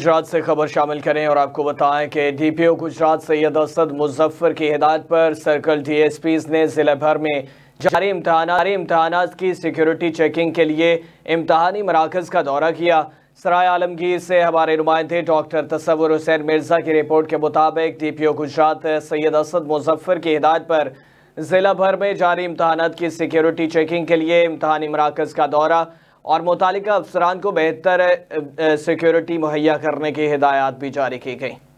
गुजरात से खबर शामिल करें और आपको बताएं कि डीपीओ गुजरात सैयद असद मुजफ्फर की हिदायत पर सर्कल डीएसपीज ने जिले भर में जारी इम्तहान इम्तहान की सिक्योरिटी चेकिंग के लिए इम्तहानी मराकज का दौरा किया सराय आलमगीर से हमारे नुमाइंदे डॉक्टर तस्वर हुसैन मिर्जा की रिपोर्ट के मुताबिक डीपीओ गुजरात सैयद असद मुजफ्फर की हिदायत पर जिला भर में जारी इम्तहान की सिक्योरिटी चेकिंग के लिए इम्तहानी मराकज का दौरा और मुतल अफसरान को बेहतर सिक्योरिटी मुहैया करने की हिदायत भी जारी की गई